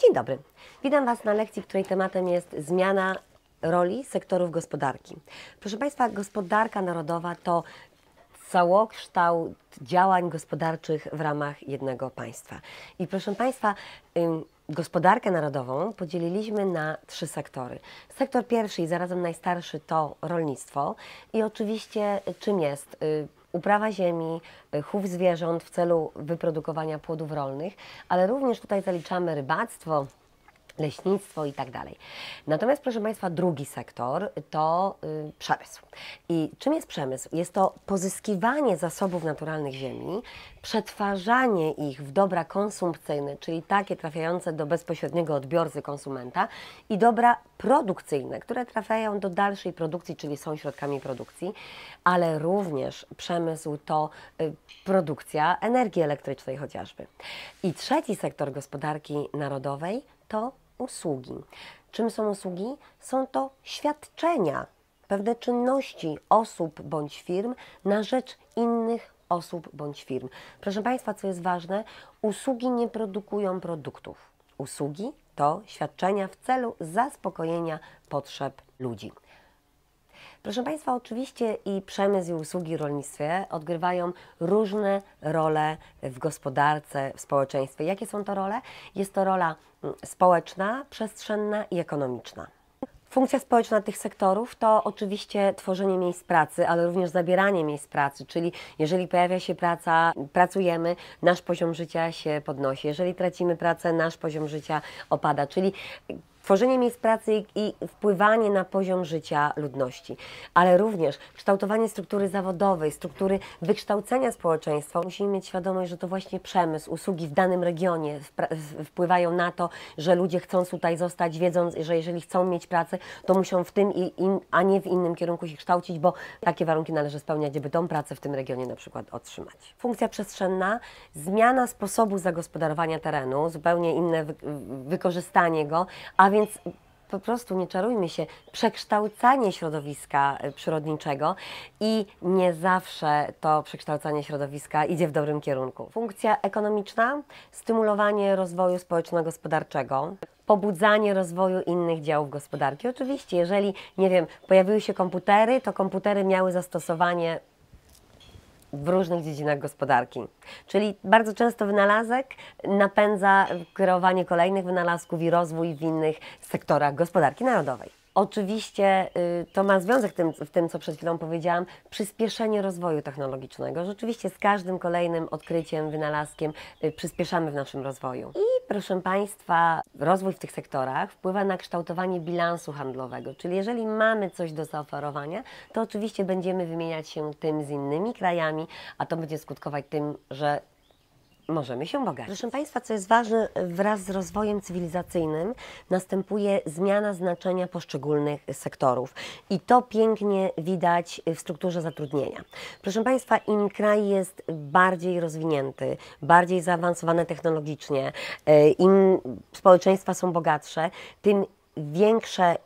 Dzień dobry. Witam Was na lekcji, której tematem jest zmiana roli sektorów gospodarki. Proszę Państwa, gospodarka narodowa to całokształt działań gospodarczych w ramach jednego państwa. I proszę Państwa, gospodarkę narodową podzieliliśmy na trzy sektory. Sektor pierwszy i zarazem najstarszy to rolnictwo i oczywiście y, czym jest y, uprawa ziemi, y, chów zwierząt w celu wyprodukowania płodów rolnych, ale również tutaj zaliczamy rybactwo, leśnictwo i tak dalej. Natomiast, proszę Państwa, drugi sektor to y, przemysł. I czym jest przemysł? Jest to pozyskiwanie zasobów naturalnych ziemi, przetwarzanie ich w dobra konsumpcyjne, czyli takie trafiające do bezpośredniego odbiorcy konsumenta i dobra produkcyjne, które trafiają do dalszej produkcji, czyli są środkami produkcji, ale również przemysł to y, produkcja energii elektrycznej chociażby. I trzeci sektor gospodarki narodowej to usługi. Czym są usługi? Są to świadczenia, pewne czynności osób bądź firm na rzecz innych osób bądź firm. Proszę Państwa, co jest ważne, usługi nie produkują produktów. Usługi to świadczenia w celu zaspokojenia potrzeb ludzi. Proszę Państwa, oczywiście i przemysł i usługi w rolnictwie odgrywają różne role w gospodarce, w społeczeństwie. Jakie są to role? Jest to rola mm, społeczna, przestrzenna i ekonomiczna. Funkcja społeczna tych sektorów to oczywiście tworzenie miejsc pracy, ale również zabieranie miejsc pracy, czyli jeżeli pojawia się praca, pracujemy, nasz poziom życia się podnosi, jeżeli tracimy pracę, nasz poziom życia opada, czyli tworzenie miejsc pracy i wpływanie na poziom życia ludności, ale również kształtowanie struktury zawodowej, struktury wykształcenia społeczeństwa. Musimy mieć świadomość, że to właśnie przemysł, usługi w danym regionie wpływają na to, że ludzie chcą tutaj zostać, wiedząc, że jeżeli chcą mieć pracę, to muszą w tym, i in, a nie w innym kierunku się kształcić, bo takie warunki należy spełniać, żeby tą pracę w tym regionie na przykład otrzymać. Funkcja przestrzenna, zmiana sposobu zagospodarowania terenu, zupełnie inne wy wykorzystanie go, a więc więc po prostu nie czarujmy się, przekształcanie środowiska y, przyrodniczego i nie zawsze to przekształcanie środowiska idzie w dobrym kierunku. Funkcja ekonomiczna, stymulowanie rozwoju społeczno-gospodarczego, pobudzanie rozwoju innych działów gospodarki. Oczywiście, jeżeli, nie wiem, pojawiły się komputery, to komputery miały zastosowanie w różnych dziedzinach gospodarki. Czyli bardzo często wynalazek napędza kreowanie kolejnych wynalazków i rozwój w innych sektorach gospodarki narodowej. Oczywiście y, to ma związek tym, w tym, co przed chwilą powiedziałam, przyspieszenie rozwoju technologicznego. Rzeczywiście z każdym kolejnym odkryciem, wynalazkiem y, przyspieszamy w naszym rozwoju. I proszę Państwa, rozwój w tych sektorach wpływa na kształtowanie bilansu handlowego, czyli jeżeli mamy coś do zaoferowania, to oczywiście będziemy wymieniać się tym z innymi krajami, a to będzie skutkować tym, że możemy się bogać. Proszę Państwa, co jest ważne, wraz z rozwojem cywilizacyjnym następuje zmiana znaczenia poszczególnych sektorów i to pięknie widać w strukturze zatrudnienia. Proszę Państwa, im kraj jest bardziej rozwinięty, bardziej zaawansowany technologicznie, e, im społeczeństwa są bogatsze, tym większe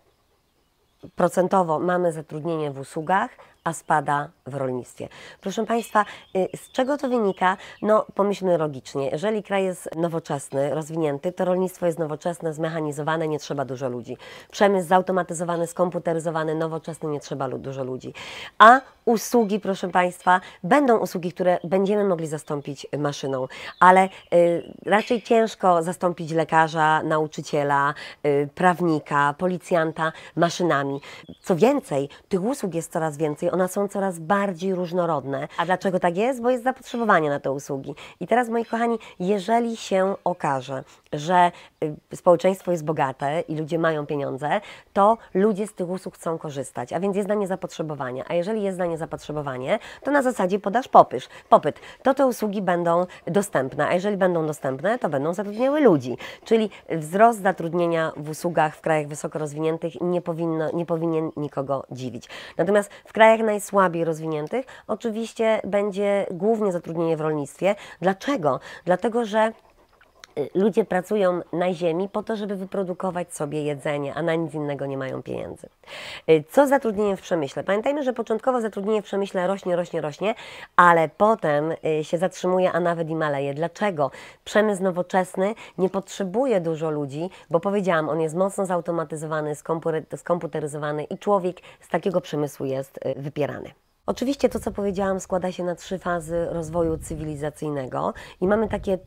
procentowo mamy zatrudnienie w usługach, a spada w rolnictwie. Proszę Państwa, y, z czego to wynika? No, pomyślmy logicznie. Jeżeli kraj jest nowoczesny, rozwinięty, to rolnictwo jest nowoczesne, zmechanizowane, nie trzeba dużo ludzi. Przemysł zautomatyzowany, skomputeryzowany, nowoczesny, nie trzeba dużo ludzi. A usługi, proszę Państwa, będą usługi, które będziemy mogli zastąpić maszyną, ale y, raczej ciężko zastąpić lekarza, nauczyciela, y, prawnika, policjanta maszynami. Co więcej, tych usług jest coraz więcej one są coraz bardziej różnorodne. A dlaczego tak jest? Bo jest zapotrzebowanie na te usługi. I teraz, moi kochani, jeżeli się okaże, że y, społeczeństwo jest bogate i ludzie mają pieniądze, to ludzie z tych usług chcą korzystać, a więc jest na nie zapotrzebowanie. A jeżeli jest na nie zapotrzebowanie, to na zasadzie podaż popysz, popyt, to te usługi będą dostępne, a jeżeli będą dostępne, to będą zatrudniały ludzi. Czyli wzrost zatrudnienia w usługach w krajach wysoko rozwiniętych nie, powinno, nie powinien nikogo dziwić. Natomiast w krajach najsłabiej rozwiniętych oczywiście będzie głównie zatrudnienie w rolnictwie. Dlaczego? Dlatego, że Y, ludzie pracują na ziemi po to, żeby wyprodukować sobie jedzenie, a na nic innego nie mają pieniędzy. Y, co z zatrudnieniem w przemyśle? Pamiętajmy, że początkowo zatrudnienie w przemyśle rośnie, rośnie, rośnie, ale potem y, się zatrzymuje, a nawet i maleje. Dlaczego? Przemysł nowoczesny nie potrzebuje dużo ludzi, bo powiedziałam, on jest mocno zautomatyzowany, skomputeryzowany i człowiek z takiego przemysłu jest wypierany. Oczywiście to, co powiedziałam, składa się na trzy fazy rozwoju cywilizacyjnego i mamy takie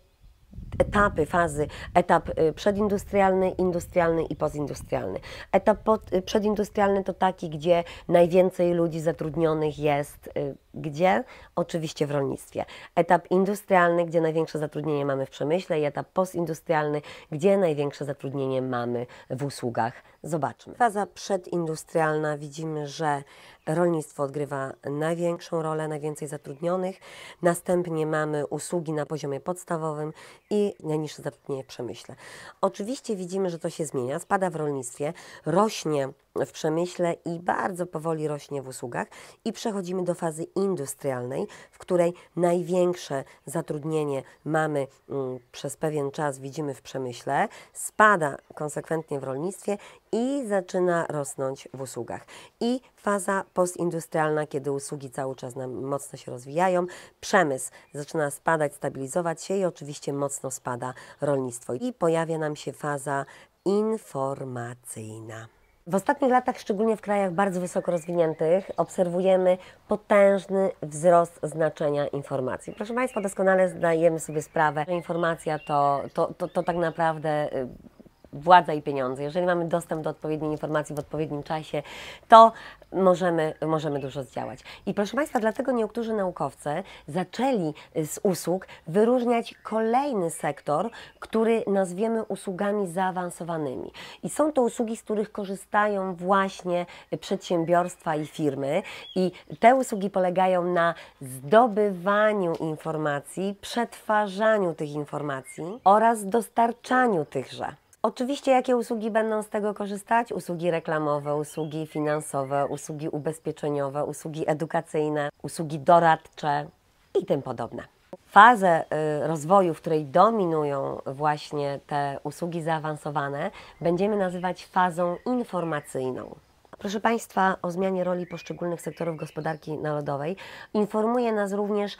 etapy, fazy. Etap y, przedindustrialny, industrialny i postindustrialny. Etap y, przedindustrialny to taki, gdzie najwięcej ludzi zatrudnionych jest y, gdzie? Oczywiście w rolnictwie. Etap industrialny, gdzie największe zatrudnienie mamy w przemyśle i etap postindustrialny, gdzie największe zatrudnienie mamy w usługach. Zobaczmy. Faza przedindustrialna widzimy, że rolnictwo odgrywa największą rolę, najwięcej zatrudnionych. Następnie mamy usługi na poziomie podstawowym i najniższe zatrudnienie w przemyśle. Oczywiście widzimy, że to się zmienia, spada w rolnictwie, rośnie w przemyśle i bardzo powoli rośnie w usługach i przechodzimy do fazy indywidualnej industrialnej, w której największe zatrudnienie mamy mm, przez pewien czas, widzimy w przemyśle, spada konsekwentnie w rolnictwie i zaczyna rosnąć w usługach. I faza postindustrialna, kiedy usługi cały czas nam mocno się rozwijają, przemysł zaczyna spadać, stabilizować się i oczywiście mocno spada rolnictwo. I pojawia nam się faza informacyjna. W ostatnich latach, szczególnie w krajach bardzo wysoko rozwiniętych, obserwujemy potężny wzrost znaczenia informacji. Proszę Państwa, doskonale zdajemy sobie sprawę, że informacja to, to, to, to tak naprawdę y, władza i pieniądze. Jeżeli mamy dostęp do odpowiedniej informacji w odpowiednim czasie, to możemy, możemy dużo zdziałać. I proszę Państwa, dlatego niektórzy naukowcy zaczęli z usług wyróżniać kolejny sektor, który nazwiemy usługami zaawansowanymi. I są to usługi, z których korzystają właśnie przedsiębiorstwa i firmy. I te usługi polegają na zdobywaniu informacji, przetwarzaniu tych informacji oraz dostarczaniu tychże. Oczywiście, jakie usługi będą z tego korzystać? Usługi reklamowe, usługi finansowe, usługi ubezpieczeniowe, usługi edukacyjne, usługi doradcze i tym podobne. Fazę y, rozwoju, w której dominują właśnie te usługi zaawansowane, będziemy nazywać fazą informacyjną. Proszę Państwa, o zmianie roli poszczególnych sektorów gospodarki narodowej informuje nas również y,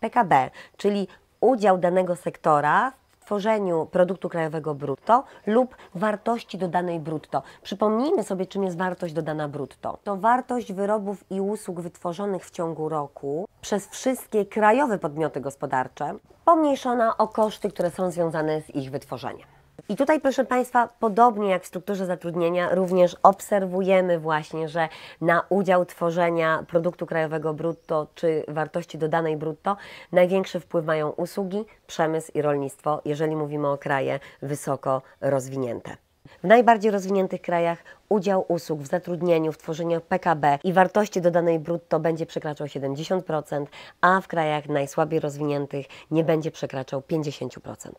PKB, czyli udział danego sektora w tworzeniu produktu krajowego brutto lub wartości dodanej brutto. Przypomnijmy sobie, czym jest wartość dodana brutto. To wartość wyrobów i usług wytworzonych w ciągu roku przez wszystkie krajowe podmioty gospodarcze, pomniejszona o koszty, które są związane z ich wytworzeniem. I tutaj, proszę Państwa, podobnie jak w strukturze zatrudnienia, również obserwujemy właśnie, że na udział tworzenia produktu krajowego brutto czy wartości dodanej brutto największy wpływ mają usługi, przemysł i rolnictwo, jeżeli mówimy o kraje wysoko rozwinięte. W najbardziej rozwiniętych krajach udział usług w zatrudnieniu, w tworzeniu PKB i wartości dodanej brutto będzie przekraczał 70%, a w krajach najsłabiej rozwiniętych nie będzie przekraczał 50%.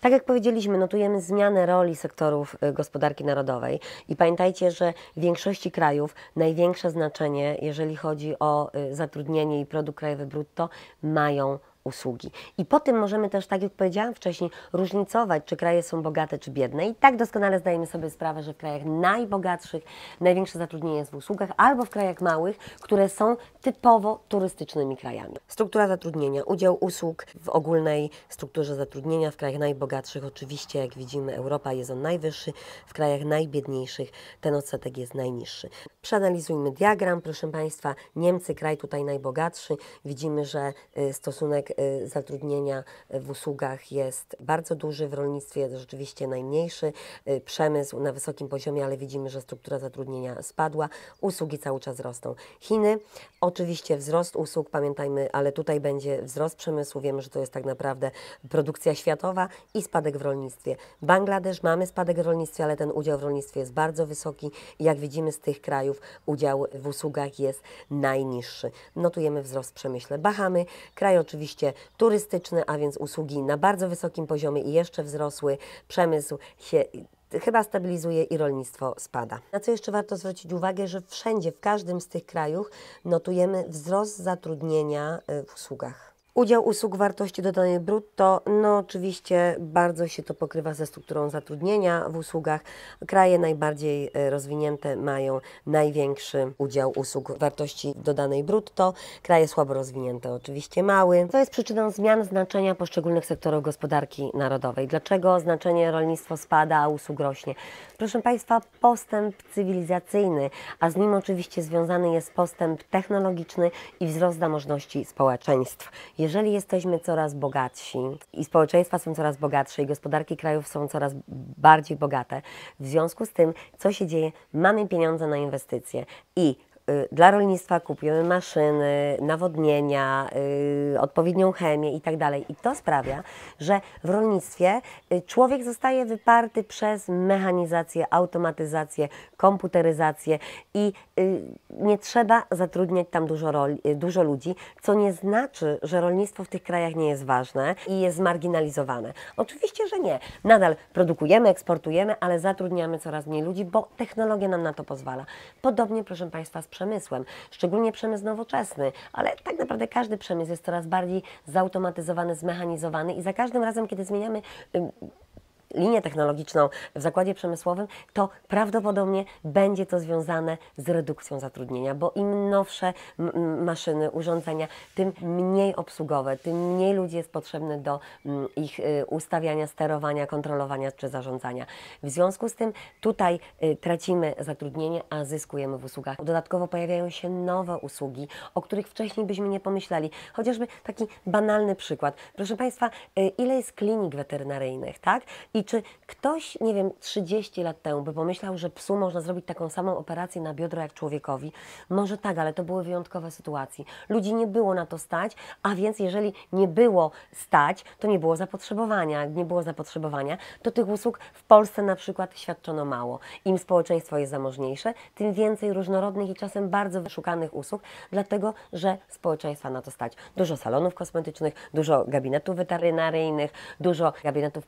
Tak jak powiedzieliśmy, notujemy zmianę roli sektorów y, gospodarki narodowej i pamiętajcie, że w większości krajów największe znaczenie, jeżeli chodzi o y, zatrudnienie i produkt krajowy brutto, mają usługi. I po tym możemy też, tak jak powiedziałam wcześniej, różnicować, czy kraje są bogate, czy biedne. I tak doskonale zdajemy sobie sprawę, że w krajach najbogatszych największe zatrudnienie jest w usługach, albo w krajach małych, które są typowo turystycznymi krajami. Struktura zatrudnienia, udział usług w ogólnej strukturze zatrudnienia w krajach najbogatszych, oczywiście, jak widzimy, Europa jest on najwyższy, w krajach najbiedniejszych ten odsetek jest najniższy. Przeanalizujmy diagram, proszę Państwa, Niemcy, kraj tutaj najbogatszy, widzimy, że y, stosunek Y, zatrudnienia w usługach jest bardzo duży, w rolnictwie jest rzeczywiście najmniejszy, y, przemysł na wysokim poziomie, ale widzimy, że struktura zatrudnienia spadła, usługi cały czas rosną. Chiny, oczywiście wzrost usług, pamiętajmy, ale tutaj będzie wzrost przemysłu, wiemy, że to jest tak naprawdę produkcja światowa i spadek w rolnictwie. Bangladesz mamy spadek w rolnictwie, ale ten udział w rolnictwie jest bardzo wysoki jak widzimy z tych krajów udział w usługach jest najniższy. Notujemy wzrost w przemyśle. Bahamy, kraj oczywiście oczywiście a więc usługi na bardzo wysokim poziomie i jeszcze wzrosły. Przemysł się chyba stabilizuje i rolnictwo spada. Na co jeszcze warto zwrócić uwagę, że wszędzie, w każdym z tych krajów notujemy wzrost zatrudnienia y, w usługach. Udział usług wartości dodanej brutto, no oczywiście bardzo się to pokrywa ze strukturą zatrudnienia w usługach. Kraje najbardziej e, rozwinięte mają największy udział usług wartości dodanej brutto, kraje słabo rozwinięte oczywiście mały. To jest przyczyną zmian znaczenia poszczególnych sektorów gospodarki narodowej. Dlaczego znaczenie rolnictwo spada, a usług rośnie? Proszę Państwa, postęp cywilizacyjny, a z nim oczywiście związany jest postęp technologiczny i wzrost zamożności społeczeństw jeżeli jesteśmy coraz bogatsi i społeczeństwa są coraz bogatsze i gospodarki krajów są coraz bardziej bogate, w związku z tym, co się dzieje, mamy pieniądze na inwestycje i Y, dla rolnictwa kupujemy maszyny, nawodnienia, y, odpowiednią chemię itd. Tak I to sprawia, że w rolnictwie y, człowiek zostaje wyparty przez mechanizację, automatyzację, komputeryzację i nie trzeba zatrudniać tam dużo, dużo ludzi, co nie znaczy, że rolnictwo w tych krajach nie jest ważne i jest marginalizowane. Oczywiście, że nie. Nadal produkujemy, eksportujemy, ale zatrudniamy coraz mniej ludzi, bo technologia nam na to pozwala. Podobnie, proszę Państwa, z przemysłem, szczególnie przemysł nowoczesny, ale tak naprawdę każdy przemysł jest coraz bardziej zautomatyzowany, zmechanizowany i za każdym razem, kiedy zmieniamy linię technologiczną w zakładzie przemysłowym, to prawdopodobnie będzie to związane z redukcją zatrudnienia, bo im nowsze maszyny, urządzenia, tym mniej obsługowe, tym mniej ludzi jest potrzebne do ich y, ustawiania, sterowania, kontrolowania czy zarządzania. W związku z tym tutaj y, tracimy zatrudnienie, a zyskujemy w usługach. Dodatkowo pojawiają się nowe usługi, o których wcześniej byśmy nie pomyśleli. Chociażby taki banalny przykład. Proszę Państwa, y, ile jest klinik weterynaryjnych, tak? I i czy ktoś, nie wiem, 30 lat temu by pomyślał, że psu można zrobić taką samą operację na biodro jak człowiekowi? Może tak, ale to były wyjątkowe sytuacje. Ludzi nie było na to stać, a więc jeżeli nie było stać, to nie było zapotrzebowania. Jak nie było zapotrzebowania, to tych usług w Polsce na przykład świadczono mało. Im społeczeństwo jest zamożniejsze, tym więcej różnorodnych i czasem bardzo wyszukanych usług, dlatego że społeczeństwa na to stać. Dużo salonów kosmetycznych, dużo gabinetów weterynaryjnych, dużo gabinetów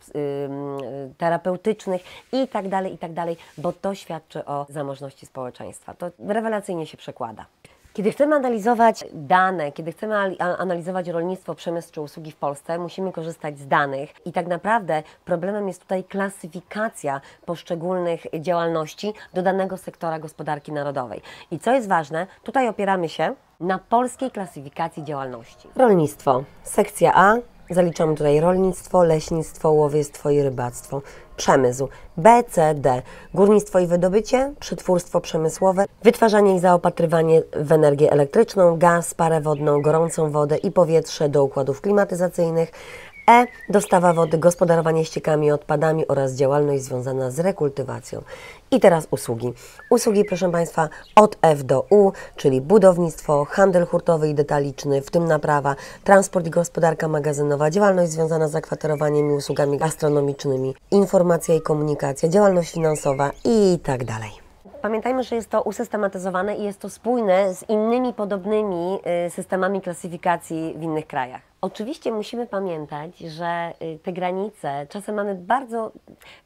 Y, terapeutycznych i tak dalej, i tak dalej, bo to świadczy o zamożności społeczeństwa. To rewelacyjnie się przekłada. Kiedy chcemy analizować dane, kiedy chcemy analizować rolnictwo, przemysł czy usługi w Polsce, musimy korzystać z danych i tak naprawdę problemem jest tutaj klasyfikacja poszczególnych działalności do danego sektora gospodarki narodowej. I co jest ważne, tutaj opieramy się na polskiej klasyfikacji działalności. Rolnictwo, sekcja A, Zaliczamy tutaj rolnictwo, leśnictwo, łowiectwo i rybactwo. Przemysł B, C, D. Górnictwo i wydobycie, przetwórstwo przemysłowe, wytwarzanie i zaopatrywanie w energię elektryczną, gaz, parę wodną, gorącą wodę i powietrze do układów klimatyzacyjnych, E. Dostawa wody, gospodarowanie ściekami i odpadami oraz działalność związana z rekultywacją. I teraz usługi. Usługi, proszę Państwa, od F do U, czyli budownictwo, handel hurtowy i detaliczny, w tym naprawa, transport i gospodarka magazynowa, działalność związana z zakwaterowaniem i usługami gastronomicznymi, informacja i komunikacja, działalność finansowa i tak dalej. Pamiętajmy, że jest to usystematyzowane i jest to spójne z innymi podobnymi y, systemami klasyfikacji w innych krajach. Oczywiście musimy pamiętać, że y, te granice czasem mamy bardzo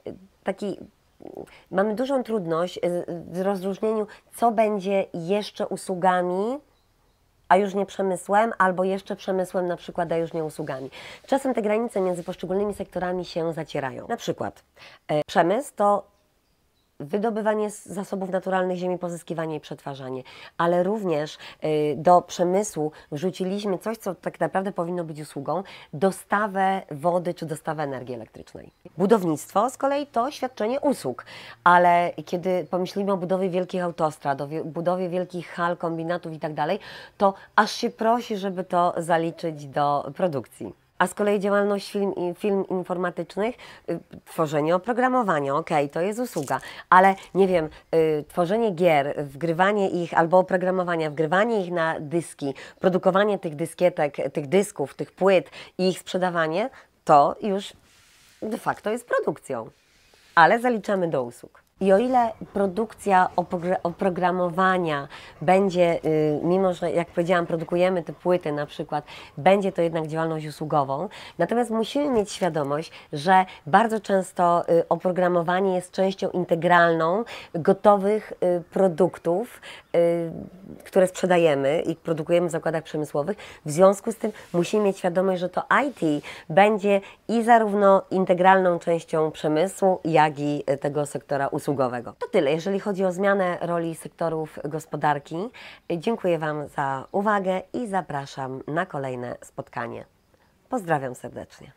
y, taki mamy dużą trudność y, w rozróżnieniu, co będzie jeszcze usługami, a już nie przemysłem, albo jeszcze przemysłem na przykład, a już nie usługami. Czasem te granice między poszczególnymi sektorami się zacierają. Na przykład przemysł to wydobywanie z zasobów naturalnych ziemi, pozyskiwanie i przetwarzanie, ale również y, do przemysłu wrzuciliśmy coś, co tak naprawdę powinno być usługą, dostawę wody czy dostawę energii elektrycznej. Budownictwo z kolei to świadczenie usług, ale kiedy pomyślimy o budowie wielkich autostrad, o budowie wielkich hal, kombinatów itd., tak to aż się prosi, żeby to zaliczyć do produkcji. A z kolei działalność film, film informatycznych, y, tworzenie oprogramowania, okej, okay, to jest usługa, ale nie wiem, y, tworzenie gier, wgrywanie ich albo oprogramowania, wgrywanie ich na dyski, produkowanie tych dyskietek, tych dysków, tych płyt i ich sprzedawanie, to już de facto jest produkcją, ale zaliczamy do usług. I o ile produkcja oprogramowania będzie, y, mimo że jak powiedziałam, produkujemy te płyty na przykład, będzie to jednak działalność usługową, natomiast musimy mieć świadomość, że bardzo często y, oprogramowanie jest częścią integralną gotowych y, produktów, które sprzedajemy i produkujemy w zakładach przemysłowych. W związku z tym musimy mieć świadomość, że to IT będzie i zarówno integralną częścią przemysłu, jak i tego sektora usług usługowego. To tyle, jeżeli chodzi o zmianę roli sektorów gospodarki. Dziękuję Wam za uwagę i zapraszam na kolejne spotkanie. Pozdrawiam serdecznie.